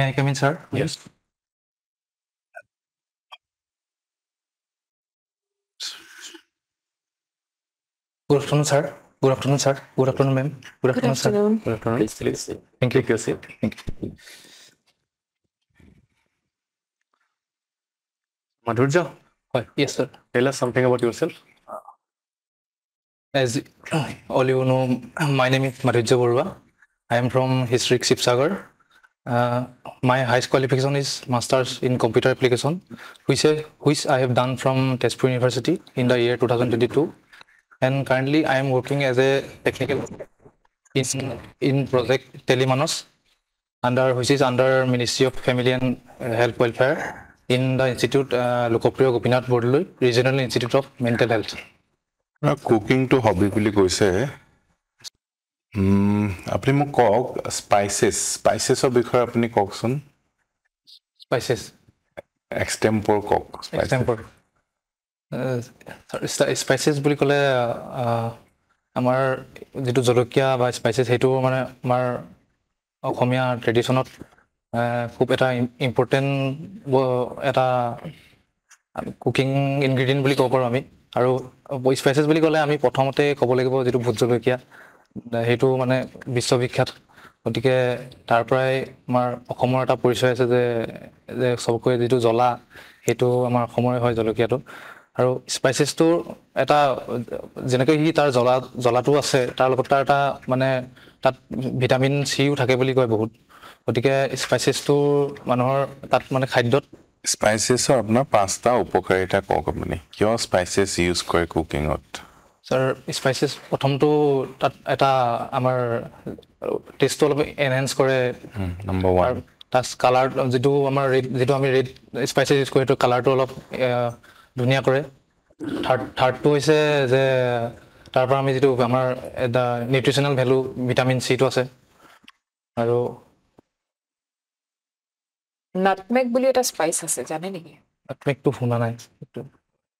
May I come in, sir? Please? Yes. Good afternoon, sir. Good afternoon, sir. Good afternoon, ma'am. Good, Good afternoon, sir. Good afternoon. Please, please. Thank you, Thank you. Thank you. Madhurja? Yes, sir. Tell us something about yourself. As all you know, my name is Marija Borwa. I am from historic Sipsagar. uh, my highest qualification is master's in computer application which, uh, which i have done from tespur university in the year 2022 and currently i am working as a technical in, in project telemanos under which is under ministry of family and health welfare in the institute lokopriya gopinath borloi regional institute of mental health cooking to hobby আপুনি মোক কওক spices স্পাইচেছৰ বিষয়ে আপুনি কওকচোন spices বুলি ক'লে আমাৰ যিটো জলকীয়া বা স্পাইচেছ সেইটো মানে আমাৰ অসমীয়া ট্ৰেডিশ্যনত খুব এটা ইম্পৰ্টেণ্ট এটা কুকিং ইনগ্ৰেডিয়েণ্ট বুলি ক'ব পাৰোঁ আমি আৰু স্পাইচেছ বুলি ক'লে আমি প্ৰথমতে ক'ব লাগিব যিটো ভোট জলকীয়া সেইটো মানে বিশ্ববিখ্যাত গতিকে তাৰ পৰাই আমাৰ অসমৰ এটা পৰিচয় আছে যে যে চবকৈ যিটো জ্বলা সেইটো আমাৰ অসমৰে হয় জলকীয়াটো আৰু স্পাইচেছটোৰ এটা যেনেকৈ সি তাৰ জ্বলা জ্বলাটো আছে তাৰ লগত তাৰ এটা মানে তাত ভিটামিন চিও থাকে বুলি কয় বহুত গতিকে স্পাইচেছটো মানুহৰ তাত মানে খাদ্যত স্পাইচেছৰ আপোনাৰ পাঁচটা উপকাৰিতা কওক আপুনি কিয় স্পাইচেছ ইউজ কৰে কুকিঙত ছাৰ স্পাইচেছ প্ৰথমটো তাত এটা আমাৰ টেষ্টটো অলপ এনহেঞ্চ কৰে নম্বৰ ওৱান তাত কালাৰ যিটো আমাৰ ৰেড যিটো আমি ৰেড স্পাইচেছ ইউজ কৰোঁ সেইটো কালাৰটো অলপ ধুনীয়া কৰে থাৰ্ড থাৰ্ডটো হৈছে যে তাৰ পৰা আমি যিটো আমাৰ এটা নিউট্ৰিশ্যনেল ভেলু ভিটামিন চিটো আছে আৰু নাটমেক বুলি এটা স্পাইচ আছে জানে নেকি নাটমেকটো শুনা নাই সেইটো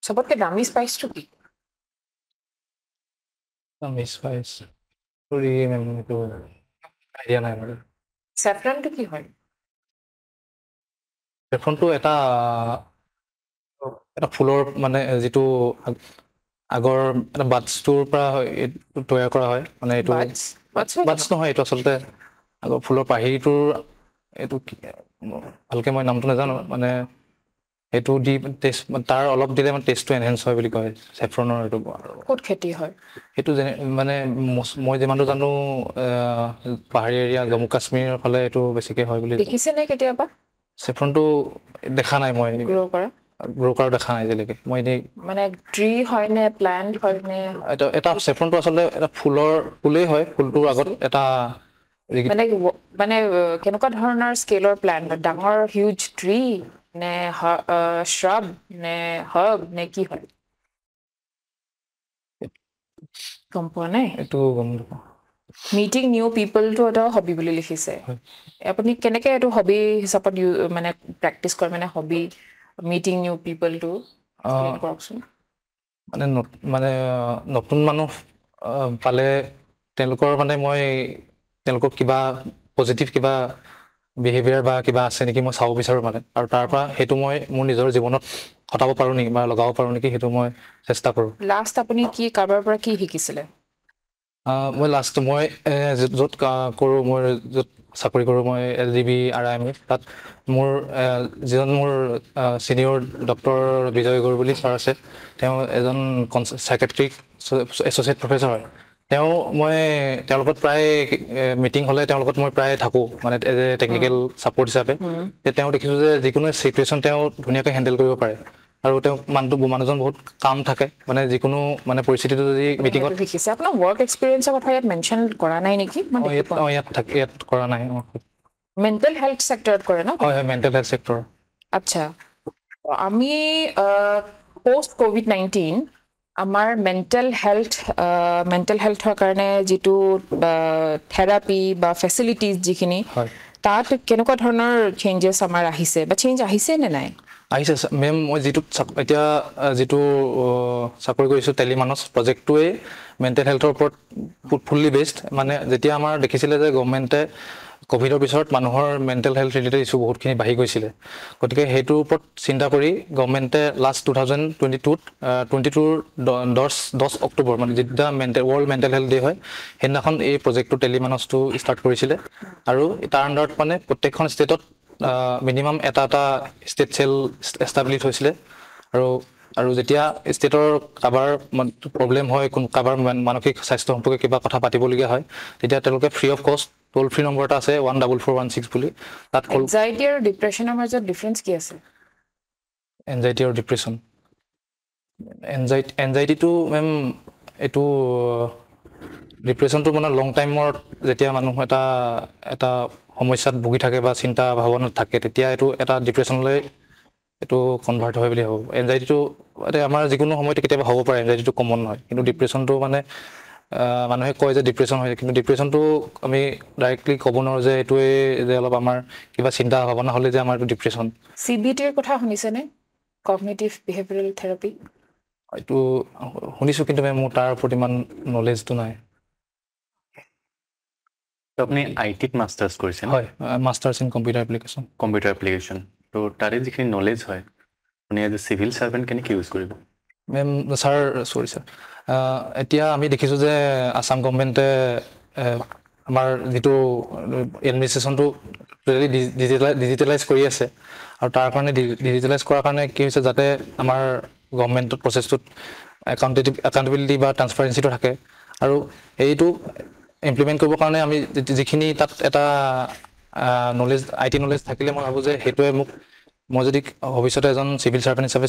চবতকৈ দামী স্পাইচটো কি some spice. Puri me mummy to idea nai bol. Saffron to ki hoy? Saffron to eta eta fullor mane jitu agor eta buds to pra toya kora hoy mane itu buds buds no hoy itu asolte agor fullor pahi to এইটো কি ভালকৈ মই নামটো নাজানো মানে সেইটো দি test তাৰ অলপ দিলে মানে টেষ্টটো এনহেঞ্চ হয় বুলি কয় চেফ্ৰনৰ এইটো ক'ত খেতি হয় সেইটো যেনে মানে মই যিমানটো জানো পাহাৰী এৰিয়া জম্মু কাশ্মীৰ ফালে এইটো বেছিকৈ হয় বুলি দেখিছেনে কেতিয়াবা চেফ্ৰনটো দেখা নাই মই গ্ৰ' কৰা গ্ৰ' কৰা দেখা নাই এতিয়ালৈকে মই এনেই মানে ট্ৰি হয়নে প্লেণ্ট হয়নে এটা চেফ্ৰনটো আচলতে এটা ফুলৰ ফুলেই হয় ফুলটোৰ আগত এটা মানে মানে কেনেকুৱা ধৰণৰ স্কেলৰ প্লেণ্ট ডাঙৰ huge tree né, uh, e, shrub, né, hub, né, que hub. কম্পনে এটো মিটিং নিউ পিপল এটা হবি বুলি লিখিছে আপুনি কেনেকে এটো হবি হিচাপত মানে প্ৰেক্টিছ কৰে মানে হবি মিটিং নিউ পিপল টো মানে মানে নতুন মানুহ পালে তেওঁলোকৰ মানে মই তেওঁলোকক কিবা পজিটিভ কিবা বিহেভিয়াৰ বা কিবা আছে নেকি মই চাব বিচাৰোঁ মানে আৰু তাৰ পৰা সেইটো মই মোৰ নিজৰ জীৱনত খটাব পাৰোঁ নেকি বা লগাব পাৰো নেকি সেইটো মই চেষ্টা কৰোঁ লাষ্ট আপুনি কি কাৰোবাৰ পৰা কি শিকিছিলে মই লাষ্ট মই য'ত কৰোঁ মই য'ত চাকৰি কৰো মই L D B R I M তাত মোৰ যিজন মোৰ ছিনিয়ৰ ডক্টৰ বিজয় গৌৰ বুলি ছাৰ আছে তেওঁ এজন কনচ এছ'চিয়েট প্ৰফেচাৰ হয় তেওঁ মই তেওঁৰ লগত প্ৰায় মিটিং হ'লে তেওঁৰ লগত মই প্ৰায় থাকোঁ মানে এজ এ টেকনিকেল ছাপৰ্ট হিচাপে তেওঁ দেখিছোঁ যে যিকোনো ছিটুৱেশ্যন তেওঁ ধুনীয়াকৈ হেণ্ডেল কৰিব পাৰে আৰু তেওঁ মানুহটো মানুহজন বহুত কাম থাকে মানে যিকোনো মানে পৰিস্থিতিটো যদি মিটিঙত দেখিছে আপোনাৰ ৱৰ্ক এক্সপিৰিয়েঞ্চৰ কথা ইয়াত মেনশ্যন কৰা নাই নেকি অঁ ইয়াত থাকে ইয়াত কৰা নাই মেণ্টেল হেল্থ চেক্টৰত কৰে ন হয় হয় মেণ্টেল হেল্থ চেক্টৰ আচ্ছা আমি পষ্ট ক'ভিড নাইণ্টিন আমাৰ মেণ্টেল হেল্থ মেণ্টেল হেল্থৰ কাৰণে যিটো থেৰাপি বা ফেচিলিটিজ যিখিনি তাত কেনেকুৱা ধৰণৰ চেঞ্জেছ আমাৰ আহিছে বা চেঞ্জ আহিছে নে নাই আহিছে মেম মই যিটো এতিয়া যিটো চাকৰি কৰিছোঁ টেলিমানছ প্ৰজেক্টটোৱেই মেণ্টেল হেল্থৰ ওপৰত ফুল্লি বেষ্ট মানে যেতিয়া আমাৰ দেখিছিলে যে গভমেণ্টে কভিডৰ পিছত মানুহৰ মেণ্টেল হেল্থ ৰিলেটেড ইছ্যু বহুতখিনি বাঢ়ি গৈছিলে গতিকে সেইটোৰ ওপৰত চিন্তা কৰি গভমেণ্টে লাষ্ট টু থাউজেণ্ড টুৱেণ্টি টুত টুৱেণ্টি টুৰ দহ দহ অক্টোবৰ মানে যেতিয়া mental world mental health day' হয় সেইদিনাখন এই প্ৰজেক্টটো টেলিমানছটো ষ্টাৰ্ট কৰিছিলে আৰু তাৰ আণ্ডাৰত মানে প্ৰত্যেকখন ষ্টেটত মিনিমাম এটা এটা ষ্টেট চেল এষ্টাব্লিছ হৈছিলে আৰু আৰু যেতিয়া ষ্টেটৰ কাৰোবাৰ প্ৰব্লেম হয় কোন কাৰোবাৰ মানসিক স্বাস্থ্য সম্পৰ্কে কিবা কথা পাতিবলগীয়া হয় তেতিয়া তেওঁলোকে ফ্ৰী অফ কষ্ট টোল ফ্রি নম্বর টা আছে 14416 বলি তাত কল এনজাইটি আর ডিপ্রেশনের মধ্যে ডিফারেন্স কি আছে এনজাইটি আর depression anxiety anxiety to ma'am এটু মানে লং টাইম যেতিয়া মানুহ এটা এটা সমস্যাত ভুগি থাকে বা চিন্তা ভাৱনাত থাকে তেতিয়া এইটো এটা ডিপ্ৰেশ্যনলৈ এইটো কনভাৰ্ট হয় বুলি ভাবোঁ এনজাইটিটো আমাৰ যিকোনো সময়তে কেতিয়াবা হ'ব পাৰে এনজাইটিটো কমন নহয় কিন্তু ডিপ্ৰেশ্যনটো মানে মানুহে কয় যে ডিপ্ৰেশ্যন হৈছে কিন্তু ডিপ্ৰেশ্যনটো আমি ডাইৰেক্টলি ক'ব নোৱাৰোঁ যে এইটোৱে যে অলপ আমাৰ কিবা চিন্তা ভাৱনা হ'লে যে আমাৰ এইটো ডিপ্ৰেশ্যন চি বি টিৰ কথা শুনিছেনে কগনিটিভ বিহেভিয়েল থেৰাপি এইটো শুনিছোঁ কিন্তু মেম মোৰ তাৰ ওপৰত ইমান নলেজটো নাই আপুনি আই টিত মাষ্টাৰ্ছ কৰিছে হয় masters in computer application computer application ত' তাৰে যিখিনি নলেজ হয় আপুনি এজ এ চিভিল ছাৰ্ভেণ্ট কেনেকৈ ইউজ কৰিব মেম ছাৰ চৰি ছাৰ এতিয়া আমি দেখিছোঁ যে আছাম গভমেণ্টে আমাৰ যিটো এডমিনিষ্ট্ৰেশ্যনটো টোটেলি ডিজিটেলাইজ ডিজিটেলাইজ কৰি আছে আৰু তাৰ কাৰণে ডিজিটেলাইজ কৰাৰ কাৰণে কি হৈছে যাতে আমাৰ গভমেণ্টৰ প্ৰচেছটোত একাউণ্টেটিভ একাউণ্টেবিলিটি বা ট্ৰান্সপাৰেঞ্চিটো থাকে আৰু এইটো ইমপ্লিমেণ্ট কৰিবৰ কাৰণে আমি যিখিনি তাত এটা নলেজ আই টি নলেজ থাকিলে মই ভাবোঁ যে সেইটোৱে মোক মই যদি ভৱিষ্যতে এজন চিভিল ছাৰ্ভেণ্ট হিচাপে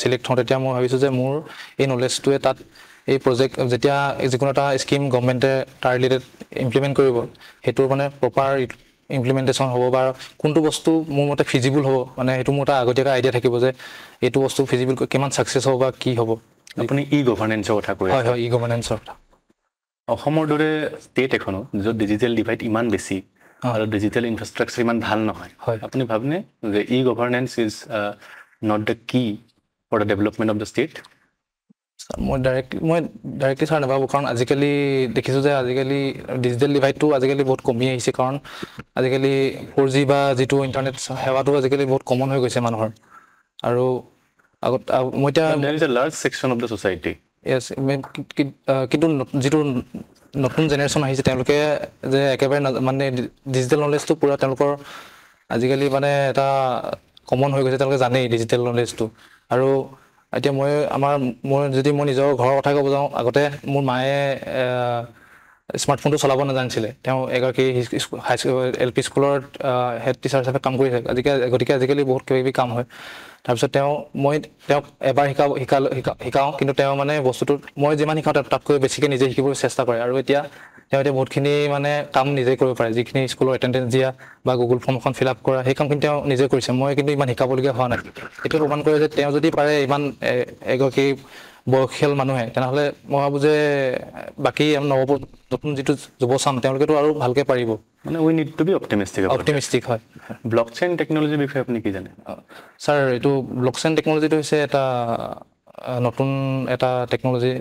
চিলেক্ট হওঁ তেতিয়া মই ভাবিছোঁ যে মোৰ এই নলেজটোৱে তাত এই প্ৰজেক্ট যেতিয়া যিকোনো এটা স্কীম গভমেণ্টে তাৰ ৰিলেটেড ইমপ্লিমেণ্ট কৰিব সেইটোৰ মানে প্ৰপাৰ ইমপ্লিমেণ্টেশ্যন হ'ব বা কোনটো বস্তু মোৰ মতে ফিজিবল হ'ব মানে সেইটো মোৰ এটা আগতীয়াকৈ আইডিয়া থাকিব যে এইটো বস্তু ফিজিবল কিমান ছাকচেছ হ'ব বা কি হ'ব আপুনি ই গভাৰ্নেঞ্চৰ কথা কয় হয় হয় ই গভাৰ্নেঞ্চৰ কথা অসমৰ দৰে ষ্টেট এখনত য'ত ডিজিটেল ডিভাইড ইমান বেছি আৰু ডিজিটেল ইনফ্ৰাষ্ট্ৰাকচাৰ ইমান ভাল নহয় হয় আপুনি ভাবেনে যে e-governance is not the key for the development of the state মই ডাইৰেক্ট মই ডাইৰেক্টলি ছাৰ নাভাবোঁ কাৰণ আজিকালি দেখিছোঁ যে আজিকালি ডিজিটেল ডিভাইডটো আজিকালি বহুত কমি আহিছে কাৰণ আজিকালি ফ'ৰ জি বা যিটো ইণ্টাৰনেট সেৱাটো আজিকালি বহুত কমন হৈ গৈছে মানুহৰ আৰু আগত মই এতিয়া large section of the society কিন্তু যিটো নতুন জেনেৰেশ্যন আহিছে তেওঁলোকে যে একেবাৰে মানে ডিজিটেল নলেজটো পূৰা তেওঁলোকৰ আজিকালি মানে এটা কমন হৈ গৈছে তেওঁলোকে জানেই ডিজিটেল নলেজটো আৰু এতিয়া মই আমাৰ মোৰ যদি মই নিজৰ ঘৰৰ কথা ক'ব যাওঁ আগতে মোৰ মায়ে স্মাৰ্টফোনটো চলাব নাজানিছিলে তেওঁ এগৰাকী হাই স্কুল এল পি স্কুলৰ হেড টিচাৰ হিচাপে কাম কৰি থাকে আজিকালি গতিকে আজিকালি বহুত কিবা কিবি কাম হয় তাৰপিছত তেওঁ মই তেওঁক এবাৰ শিকাব শিকালো শিকাওঁ কিন্তু তেওঁ মানে বস্তুটো মই যিমান শিকাওঁ তেওঁ তাতকৈ বেছিকৈ নিজে শিকিবলৈ চেষ্টা কৰে আৰু এতিয়া তেওঁ এতিয়া বহুতখিনি মানে কাম নিজে কৰিব পাৰে যিখিনি স্কুলৰ এটেণ্ডেঞ্চ দিয়া বা গুগল ফৰ্ম এখন ফিল আপ কৰা সেই কামখিনি তেওঁ নিজে কৰিছে মই কিন্তু ইমান শিকাবলগীয়া হোৱা নাই এইটো প্ৰমাণ কৰে যে তেওঁ যদি পাৰে ইমান এগৰাকী বয়সীয়াল মানুহে তেনেহ'লে মই ভাবোঁ যে বাকী নৱপ্ৰ নতুন যিটো যুৱচাম তেওঁলোকেতো আৰু ভালকৈ পাৰিব ব্লক চেইন টেকন'লজিটো হৈছে এটা নতুন এটা টেকন'লজি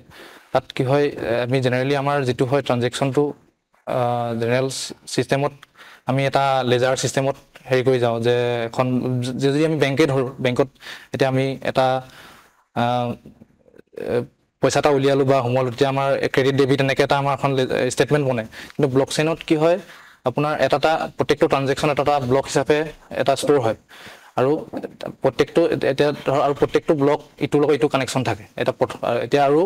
তাত কি হয় আমি জেনেৰেলি আমাৰ যিটো হয় ট্ৰানজেকশ্যনটো জেনেৰেল ছিষ্টেমত আমি এটা লেজাৰ ছিষ্টেমত হেৰি কৰি যাওঁ যে এখন যদি আমি বেংকে ধৰোঁ বেংকত এতিয়া আমি এটা পইচা এটা উলিয়ালোঁ বা সোমালোঁ তেতিয়া আমাৰ ক্ৰেডিট ডেবিট এনেকৈ এটা আমাৰ এখন ষ্টেটমেণ্ট বনে কিন্তু ব্লক চেইনত কি হয় আপোনাৰ এটা এটা প্ৰত্যেকটো ট্ৰানজেকশ্যন এটা এটা ব্লক হিচাপে এটা ষ্ট'ৰ হয় আৰু প্ৰত্যেকটো এতিয়া ধৰক আৰু প্ৰত্যেকটো ব্লক ইটোৰ লগত ইটো কানেকশ্যন থাকে এটা এতিয়া আৰু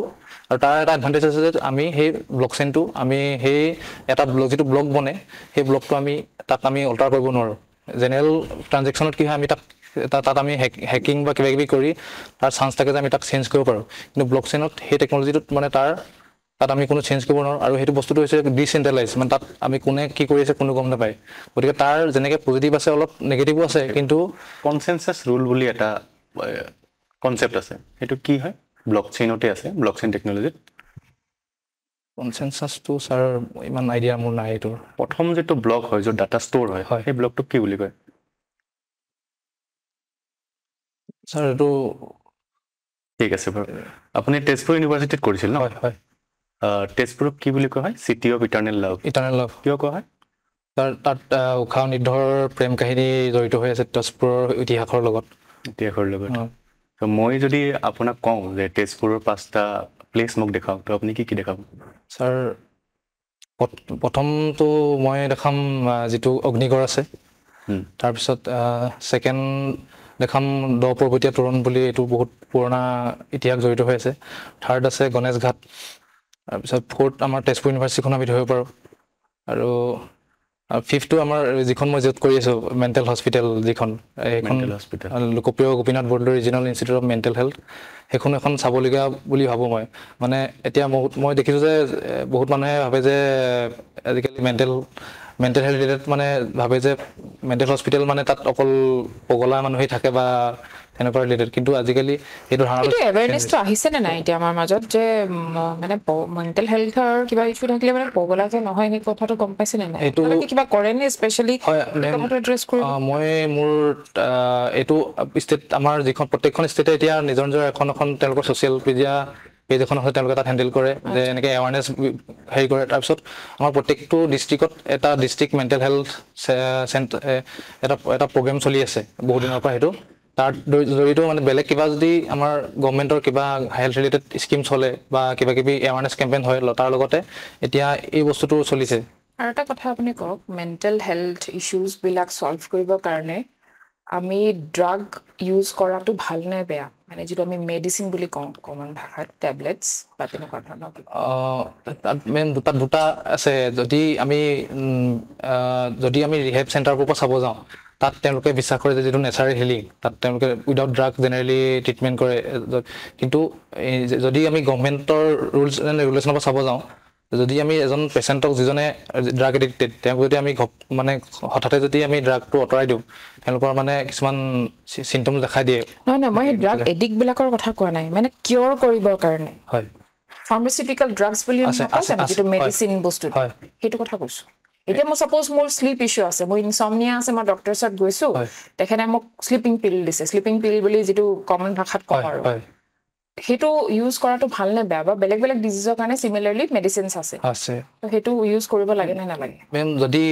আৰু তাৰ এটা এডভান্টেজ আছে যে আমি সেই ব্লক চেইনটো আমি সেই এটা ব্লক যিটো ব্লক বনে সেই ব্লকটো আমি তাক আমি অল্টাৰ কৰিব নোৱাৰোঁ জেনেৰেল ট্ৰানজেকশ্যনত কি হয় আমি তাক এটা তাত আমি হেকিং বা কিবা কিবি কৰি তাৰ চান্স থাকে যে আমি তাক চেঞ্জ কৰিব পাৰোঁ কিন্তু ব্লক চেইনত সেই টেকনলজিটোত মানে তাৰ তাত আমি কোনো চেঞ্জ কৰিব নোৱাৰোঁ আৰু সেইটো বস্তুটো হৈছে ডিচেণ্টেলাইজ মানে তাত আমি কোনে কি কৰি আছে কোনো গম নাপায় গতিকে তাৰ যেনেকে পজিটিভ আছে অলপ নেগেটিভো আছে কিন্তু কনচেনচাছ ৰুল বুলি এটা কনচেপ্ট আছে সেইটো কি হয় ব্লক চেইনতে আছে ব্লক চেইন টেকনলজিত কনচেনচাছটো ছাৰ ইমান আইডিয়া মোৰ নাই এইটোৰ প্ৰথম যিটো ব্লক হয় য'ত ডাটা ষ্ট'ৰ হয় হয় সেই ব্লকটোক কি বুলি কয় ছাৰ এইটো ঠিক আছে বাৰু আপুনি তেজপুৰ ইউনিভাৰ্চিটিত কৰিছিল ন হয় হয় তেজপুৰক কি বুলি কোৱা হয় city of eternal love eternal love কিয় কোৱা হয় ছাৰ তাত উষা নিধৰ প্ৰেম কাহিনী জড়িত হৈ আছে তেজপুৰৰ ইতিহাসৰ লগত ইতিহাসৰ লগত মই যদি আপোনাক কওঁ যে তেজপুৰৰ পাঁচটা প্লেচ মোক দেখাওক তো আপুনি কি কি দেখাব ছাৰ প্ৰথমটো মই দেখাম যিটো অগ্নিগড় আছে তাৰপিছত ছেকেণ্ড দেখাম দ পৰ্বতীয়া তোৰণ বুলি এইটো বহুত পুৰণা ইতিহাস জড়িত হৈ আছে থাৰ্ড আছে গণেশ ঘাট তাৰপিছত ফ'ৰ্থ আমাৰ তেজপুৰ ইউনিভাৰ্চিটিখন আমি ধৰিব পাৰোঁ আৰু ফিফটো আমাৰ যিখন মই য'ত কৰি আছোঁ মেণ্টেল হস্পিটেল যিখন এইখন লোকপ্ৰিয় Gopinath Bordoloi regional institute of mental health সেইখন এখন চাবলগীয়া বুলি ভাবোঁ মই মানে এতিয়া বহুত মই দেখিছোঁ যে বহুত মানুহে ভাবে যে আজিকালি মেণ্টেল মেণ্টেল হেল্থ ৰিলেটেড মানে ভাবে যে মেণ্টেল হস্পিটেল মানে তাত অকল পগলা মানুহেই থাকে বা তেনেকুৱা ৰিলেটেড কিন্তু আজিকালি সেইটো ধাৰণাটো এৱেৰনেছটো আহিছে নে নাই এতিয়া আমাৰ মাজত যে মানে মেণ্টেল হেল্থৰ কিবা ইছ্যু থাকিলে মানে পগলা যে নহয় সেই কথাটো গম পাইছে নে নাই এইটো কিবা কৰে নে স্পেচিয়েলি মই মোৰ এইটো ষ্টেট আমাৰ যিখন প্ৰত্যেকখন ষ্টেটে এতিয়া নিজৰ নিজৰ এখন এখন তেওঁলোকৰ ছ'চিয়েল মিডিয়া পেজ এখন তেওঁলোকে তাত হেণ্ডেল কৰে যে এনেকৈ এৱাৰনেছ হেৰি কৰে তাৰপিছত আমাৰ প্ৰত্যেকটো ডিষ্ট্ৰিক্টত এটা ডিষ্ট্ৰিক্ট মেণ্টেল হেল্থ চেণ্টাৰ এটা এটা প্ৰগ্ৰেম চলি আছে বহুদিনৰ পৰা সেইটো তাৰ জৰিয়তেও মানে বেলেগ কিবা যদি আমাৰ গভমেণ্টৰ কিবা হেল্থ ৰিলেটেড স্কিম চলে বা কিবা কিবি এৱাৰনেছ কেম্পেইন হয় তাৰ লগতে এতিয়া এই বস্তুটো চলিছে আৰু এটা কথা আপুনি কওক মেণ্টেল হেল্থ ইছ্যুজবিলাক চল্ভ কৰিবৰ কাৰণে আমি ড্ৰাগ ইউজ কৰাটো ভাল নে বেয়া মানে যিটো আমি মেডিচিন বুলি কওঁ কমন ভাষাত টেবলেটছ বা তেনেকুৱা ধৰণৰ তাত মেইন দুটা দুটা আছে যদি আমি যদি আমি ৰিহেব চেণ্টাৰবোৰৰ পৰা চাব যাওঁ তাত তেওঁলোকে বিশ্বাস কৰে যে যিটো নেচাৰেল হিলিং তাত তেওঁলোকে উইডাউট ড্ৰাগ জেনেৰেলি ট্ৰিটমেণ্ট কৰে কিন্তু যদি আমি গভমেণ্টৰ ৰুলছ এণ্ড ৰেগুলেশ্যনৰ পৰা চাব যাওঁ যদি আমি এজন পেচেণ্টক যিজনে ড্ৰাগ এডিক্টেড তেওঁক যদি আমি মানে হঠাতে যদি আমি ড্ৰাগটো আঁতৰাই দিওঁ তেওঁলোকৰ মানে কিছুমান চিমটম দেখাই দিয়ে নহয় নহয় মই ড্ৰাগ এডিক্টবিলাকৰ কথা কোৱা নাই মানে কিয়ৰ কৰিবৰ কাৰণে হয় ফাৰ্মাচিউটিকেল ড্ৰাগছ বুলি যিটো মেডিচিন বস্তু সেইটো কথা কৈছোঁ এতিয়া মই চাপ'জ মোৰ শ্লিপ ইছ্যু আছে মই ইনচমনিয়া আছে মই ডক্টৰ ওচৰত গৈছোঁ তেখেতে মোক শ্লিপিং পিল দিছে শ্লিপিং পিল বুলি যিটো কমন ভাষাত কওঁ আৰু সেইটো ইউজ কৰাটো ভাল নে বেয়া বা বেলেগ বেলেগ ডিজিজৰ কাৰণে চিমিলাৰলি মেডিচিনছ আছে আছে সেইটো ইউজ কৰিব লাগে নে নালাগে মেম যদি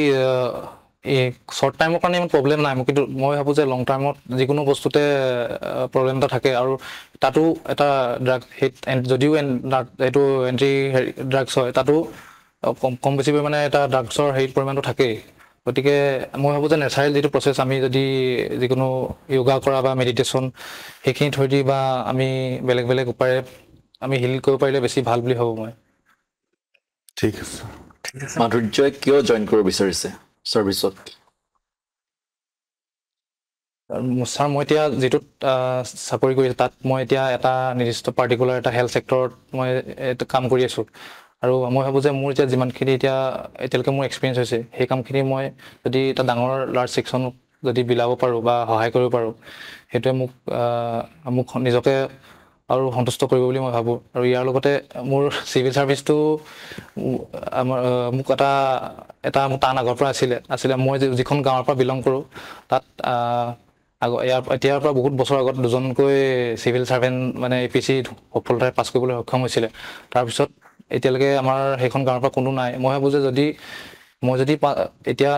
এই শ্বৰ্ট টাইমৰ কাৰণে ইমান প্ৰব্লেম নাই মই কিন্তু মই ভাবোঁ যে লং টাইমত যিকোনো বস্তুতে প্ৰব্লেম এটা থাকে আৰু তাতো এটা ড্ৰাগ হিট যদিও এইটো এণ্ট্ৰি ড্ৰাগছ হয় তাতো কম কম বেছি পৰিমাণে এটা ড্ৰাগছৰ হেৰি পৰিমাণটো থাকেই গতিকে মই ভাবোঁ যে নেচাৰেল যিটো প্ৰচেছ আমি যদি যিকোনো য়োগা কৰা বা মেডিটেশ্যন সেইখিনি থৈ দি বা আমি বেলেগ বেলেগ উপায়েৰে আমি হিল কৰিব পাৰিলে বেছি ভাল বুলি ভাবোঁ মই ঠিক আছে মাধুৰ্যই কিয় জইন কৰিব বিচাৰিছে ছাৰ্ভিচত ছাৰ মই এতিয়া যিটোত চাকৰি কৰিছোঁ তাত মই এতিয়া এটা নিৰ্দিষ্ট পাৰ্টিকুলাৰ এটা হেল্থ চেক্টৰত মই কাম কৰি আছোঁ আৰু মই ভাবোঁ যে মোৰ এতিয়া যিমানখিনি এতিয়া এতিয়ালৈকে মোৰ এক্সপিৰিয়েঞ্চ হৈছে সেই কামখিনি মই যদি এটা ডাঙৰ লাৰ্জ ছেকশ্যনক যদি বিলাব পাৰোঁ বা সহায় কৰিব পাৰোঁ সেইটোৱে মোক মোক নিজকে আৰু সন্তুষ্ট কৰিব বুলি মই ভাবোঁ আৰু ইয়াৰ লগতে মোৰ চিভিল ছাৰ্ভিচটো আমাৰ মোক এটা এটা মোৰ টান আগৰ পৰা আছিলে আছিলে মই যিখন গাঁৱৰ পৰা বিলং কৰোঁ তাত আগ ইয়াৰ এতিয়াৰ পৰা বহুত বছৰ আগত দুজনকৈ চিভিল ছাৰ্ভেণ্ট মানে এ পি চি সফলতাৰে পাছ কৰিবলৈ সক্ষম হৈছিলে তাৰপিছত এতিয়ালৈকে আমাৰ সেইখন গাঁৱৰ পৰা কোনো নাই মই ভাবোঁ যে যদি মই যদি এতিয়া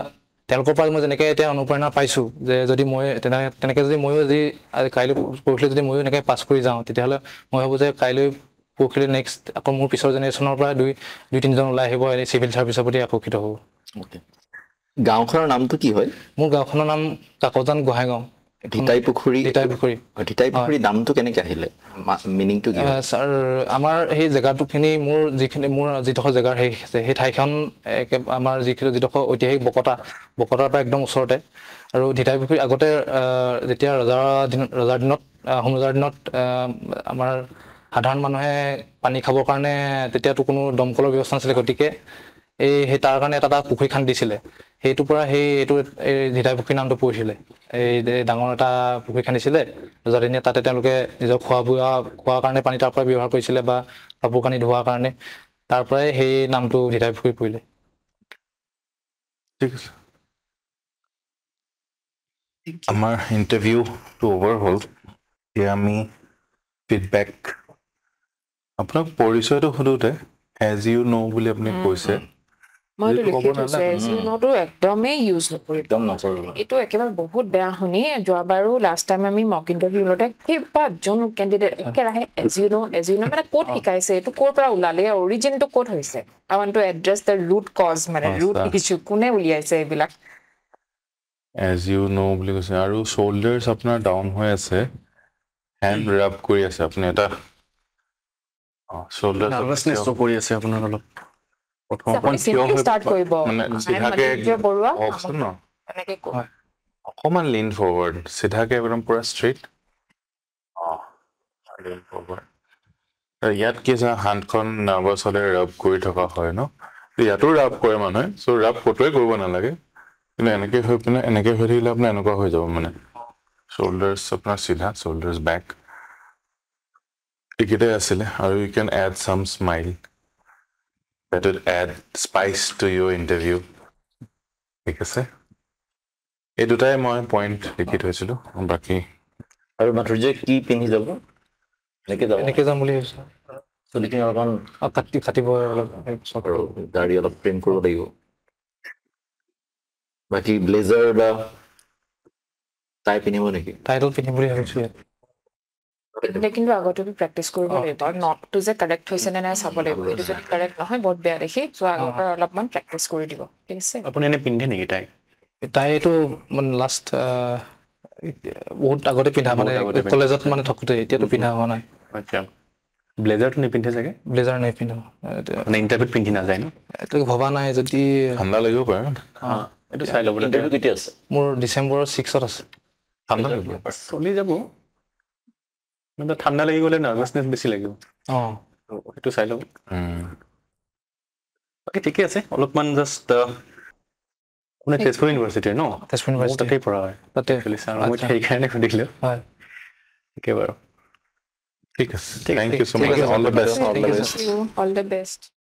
তেওঁলোকৰ পৰা মই যেনেকৈ এতিয়া অনুপ্ৰেৰণা পাইছোঁ যে যদি মই তেনেকৈ তেনেকৈ যদি ময়ো যদি কাইলৈ পৰহিলৈ যদি ময়ো এনেকৈ পাছ কৰি যাওঁ তেতিয়াহ'লে মই ভাবোঁ যে কাইলৈ পৰহিলৈ নেক্সট আকৌ মোৰ পিছৰ জেনেৰেশ্যনৰ পৰা দুই দুই তিনিজন ওলাই আহিব চিভিল চাৰ্ভিছৰ প্ৰতি আকৰ্ষিত হ'ব গাঁওখনৰ নামটো কি হয় মোৰ গাঁওখনৰ নাম কাকজান গোহাঁইগাঁও ধিতাই পুখুৰী ধিতাই পুখুৰী ধিতাই পুখুৰী নামটো কেনেকে আহিলে মিনিংটো কি ছাৰ আমাৰ সেই জেগাটোখিনি মোৰ যিখিনি মোৰ যিডোখৰ জেগাৰ সেই আছে সেই ঠাইখন একে আমাৰ যিখিনি যিডোখৰ ঐতিহাসিক বকতা বকতাৰ পৰা একদম ওচৰতে আৰু ধিতাই পুখুৰী আগতে যেতিয়া ৰজাৰ দিন ৰজাৰ দিনত আহোম ৰজাৰ দিনত আমাৰ সাধাৰণ মানুহে পানী খাবৰ কাৰণে তেতিয়াতো কোনো দমকলৰ ব্যৱস্থা নাছিলে গতিকে এই সেই তাৰ কাৰণে এটা এটা পুখুৰী খান্দি দিছিলে সেইটোৰ পৰা সেই এইটো এই ধিতাই পুখুৰী নামটো পৰিছিলে এই ডাঙৰ এটা পুখুৰী খান্দিছিলে যদিনে তাতে তেওঁলোকে নিজৰ খোৱা বোৱা খোৱাৰ কাৰণে পানী তাৰ পৰা ব্যৱহাৰ কৰিছিলে বা কাপোৰ কানি ধোৱাৰ কাৰণে তাৰ পৰাই সেই নামটো ধিতাই পুখুৰী পৰিলে ঠিক আছে আমাৰ ইণ্টাৰভিউটো অভাৰ হ'ল এতিয়া আমি ফিডবেক আপোনাক পৰিচয়টো সোধোতে এজ ইউ ন' বুলি আপুনি কৈছে মইটো লিখি থৈছো এজিনতো একদমেই ইউজ নকৰিলো এইটো একেবাৰে বহুত বেয়া শুনি যোৱাবাৰো লাষ্ট টাইম আমি মক ইণ্টাৰভিউ লওঁতে কেইবাজনো কেণ্ডিডেট একেৰাহে এজিনো এজিনো মানে ক'ত শিকাইছে এইটো ক'ৰ পৰা ওলালে অৰিজিনটো ক'ত হৈছে আৰু আনটো এড্ৰেছ দ্য ৰুট কজ মানে ৰুট ইছ্যু কোনে উলিয়াইছে এইবিলাক এজ ইউ নো বুলি কৈছে আৰু শ্বল্ডাৰ্ছ আপোনাৰ ডাউন হৈ আছে হেণ্ড ৰাপ কৰি আছে আপুনি এটা শ্বল্ডাৰ্ছ কৰি আছে আপোনাৰ অলপ অকমান লিন ফৰৱাৰ্ড চিধাকে একদম পুৰা ষ্ট্ৰীট ইয়াত কি চা হাতখন নাৰ্ভাছলে ৰাব কৰি থকা হয় ন ইয়াতো ৰাব কৰে মানুহে চ' ৰাব ক'তোৱে কৰিব নালাগে কিন্তু এনেকে হৈ পিনে এনেকে হৈ থাকিলে আপোনাৰ এনেকুৱা হৈ যাব মানে শ্বল্ডাৰ্ছ আপোনাৰ চিধা শ্বল্ডাৰ্ছ বেক এইকেইটাই আছিলে আৰু you can add some smile that would add spice to your interview. ঠিক আছে এই দুটাই মই পইণ্ট লিখি থৈছিলো বাকী আৰু মাথুৰ যে কি পিন্ধি যাব এনেকে যাম বুলি ভাবিছো চুলিখিনি অলপমান কাটি কাটিব অলপ আৰু দাড়ি অলপ প্ৰেম কৰিব লাগিব বাকী ব্লেজাৰ বা টাই পিন্ধিব নেকি টাইডল পিন্ধিম বুলি ভাবিছো ইয়াত কিন্তু আগতে আমি প্ৰেক্টিচ কৰিব লাগিব আৰু নটটো যে কালেক্ট হৈছে নে নাই চাব লাগিব এইটো যদি কালেক্ট নহয় বহুত বেয়া দেখি চ' আগৰ পৰা অলপমান প্ৰেক্টিচ কৰি দিব ঠিক আছে আপুনি এনে পিন্ধে নেকি তাই তাইটো মানে লাষ্ট বহুত আগতে পিন্ধা মানে কলেজত মানে থাকোঁতে এতিয়াতো পিন্ধা হোৱা নাই ব্লেজাৰটো নিপিন্ধে চাগে ব্লেজাৰ নিপিন্ধো মানে ইণ্টাৰভিউত পিন্ধি নাযায় ন এইটো ভবা নাই যদি ঠাণ্ডা লাগিব পাৰে এইটো চাই ল'ব ইণ্টাৰভিউ কেতিয়া আছে মোৰ ডিচেম্বৰৰ ছিক্সত আছে ঠাণ্ডা লাগিব চলি যাব ঠাণ্ডা লাগি গলে নাৰ্ভাছনেছ বেছি লাগিব সেইটো চাই লওঁ বাকী ঠিকে আছে অলপমান জাষ্ট ন তেজপুৰ ইউনিভাৰ্চিটিতে পঢ়া